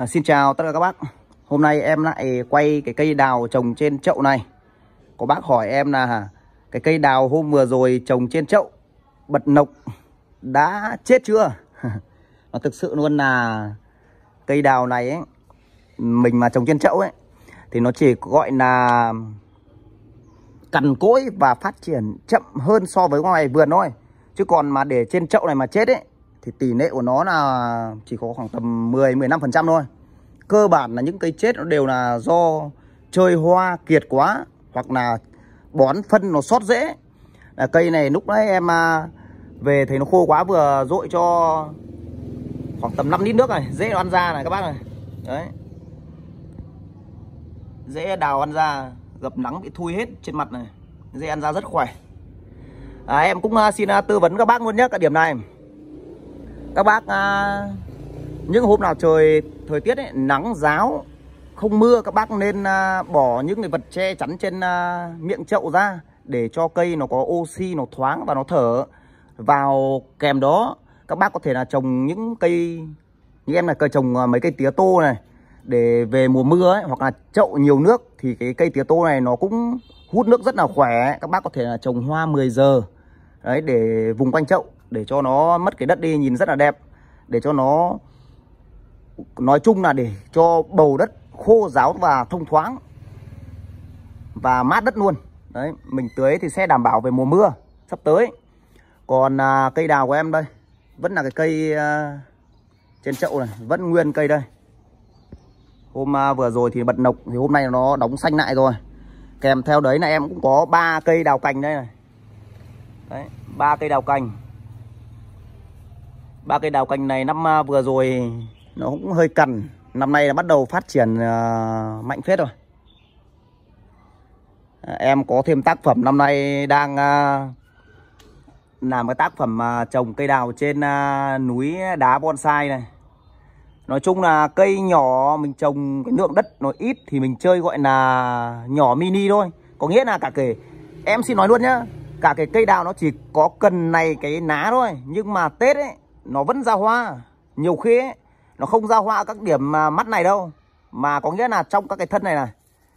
À, xin chào tất cả các bác Hôm nay em lại quay cái cây đào trồng trên chậu này Có bác hỏi em là Cái cây đào hôm vừa rồi trồng trên chậu Bật nộc Đã chết chưa Nó thực sự luôn là Cây đào này ấy Mình mà trồng trên chậu ấy Thì nó chỉ gọi là Cằn cỗi và phát triển chậm hơn so với ngoài vườn thôi Chứ còn mà để trên chậu này mà chết ấy thì tỷ lệ của nó là chỉ có khoảng tầm 10 15% thôi. Cơ bản là những cây chết nó đều là do chơi hoa kiệt quá hoặc là bón phân nó sót dễ Là cây này lúc nãy em à, về thấy nó khô quá vừa dội cho khoảng tầm 5 lít nước này, dễ ăn ra này các bác này. Đấy. Dễ đào ăn ra, gặp nắng bị thui hết trên mặt này. Dễ ăn ra rất khỏe. À, em cũng à, xin à, tư vấn các bác luôn nhé, cả điểm này các bác à, những hôm nào trời thời tiết ấy, nắng giáo không mưa các bác nên à, bỏ những cái vật che chắn trên à, miệng chậu ra để cho cây nó có oxy nó thoáng và nó thở vào kèm đó các bác có thể là trồng những cây như em là cây trồng à, mấy cây tía tô này để về mùa mưa ấy, hoặc là chậu nhiều nước thì cái cây tía tô này nó cũng hút nước rất là khỏe các bác có thể là trồng hoa 10 giờ đấy để vùng quanh chậu để cho nó mất cái đất đi nhìn rất là đẹp để cho nó nói chung là để cho bầu đất khô ráo và thông thoáng và mát đất luôn đấy mình tưới thì sẽ đảm bảo về mùa mưa sắp tới còn à, cây đào của em đây vẫn là cái cây à, trên chậu này vẫn nguyên cây đây hôm à, vừa rồi thì bật nọc thì hôm nay nó đóng xanh lại rồi kèm theo đấy là em cũng có ba cây đào cành đây này đấy ba cây đào cành ba cây đào cành này năm à, vừa rồi nó cũng hơi cằn năm nay là bắt đầu phát triển à, mạnh phết rồi à, em có thêm tác phẩm năm nay đang làm cái tác phẩm trồng cây đào trên núi đá bonsai này Nói chung là cây nhỏ mình trồng cái lượng đất nó ít thì mình chơi gọi là nhỏ mini thôi. Có nghĩa là cả kể em xin nói luôn nhá, cả cái cây đào nó chỉ có cần này cái ná thôi, nhưng mà Tết ấy nó vẫn ra hoa nhiều khi ấy, nó không ra hoa ở các điểm mà mắt này đâu mà có nghĩa là trong các cái thân này này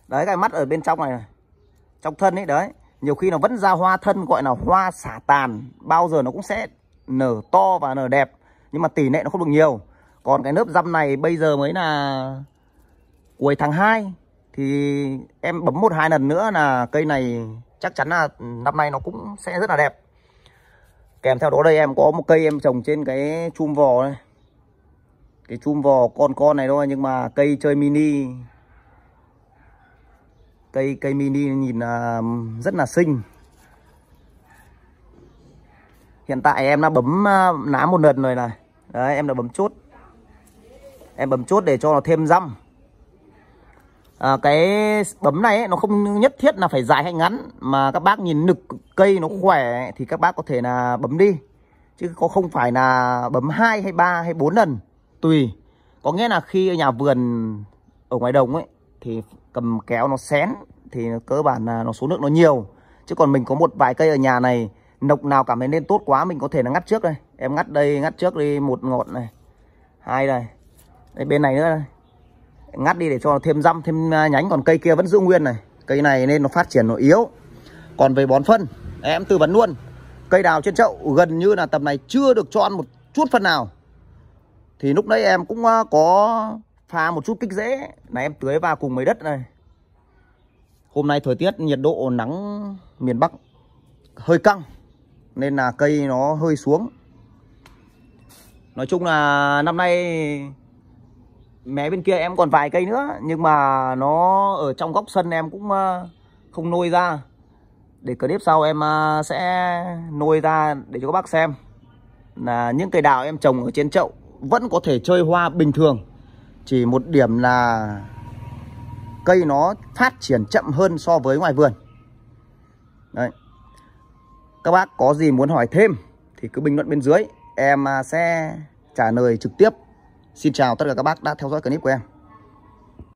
đấy cái mắt ở bên trong này này trong thân ấy đấy nhiều khi nó vẫn ra hoa thân gọi là hoa xả tàn bao giờ nó cũng sẽ nở to và nở đẹp nhưng mà tỷ lệ nó không được nhiều còn cái nớp răm này bây giờ mới là cuối tháng 2 thì em bấm một hai lần nữa là cây này chắc chắn là năm nay nó cũng sẽ rất là đẹp kèm theo đó đây em có một cây em trồng trên cái chum vò này cái chum vò con con này thôi nhưng mà cây chơi mini cây cây mini nhìn rất là xinh hiện tại em đã bấm lá à, một lần rồi này đấy em đã bấm chốt em bấm chốt để cho nó thêm răm à, cái bấm này ấy, nó không nhất thiết là phải dài hay ngắn mà các bác nhìn nực cây nó khỏe thì các bác có thể là bấm đi chứ có không phải là bấm hai hay ba hay bốn lần tùy có nghĩa là khi ở nhà vườn ở ngoài đồng ấy thì cầm kéo nó xén thì cơ bản là nó số lượng nó nhiều chứ còn mình có một vài cây ở nhà này nộc nào cảm thấy lên tốt quá mình có thể là ngắt trước đây em ngắt đây ngắt trước đi một ngọn này hai đây đây bên này nữa đây ngắt đi để cho thêm răm thêm à, nhánh còn cây kia vẫn giữ nguyên này cây này nên nó phát triển nó yếu còn về bón phân em tư vấn luôn cây đào trên chậu gần như là tầm này chưa được cho ăn một chút phân nào thì lúc đấy em cũng à, có pha một chút kích dễ là em tưới vào cùng mấy đất này hôm nay thời tiết nhiệt độ nắng miền bắc hơi căng nên là cây nó hơi xuống nói chung là năm nay mé bên kia em còn vài cây nữa nhưng mà nó ở trong góc sân em cũng ờ, không nôi ra để clip sau em ờ, sẽ nôi ra để cho các bác xem là những cây đào em trồng ở trên chậu vẫn có thể chơi hoa bình thường chỉ một điểm là cây nó phát triển chậm hơn so với ngoài vườn Đấy. các bác có gì muốn hỏi thêm thì cứ bình luận bên dưới em ờ, sẽ trả lời trực tiếp Xin chào tất cả các bác đã theo dõi clip của em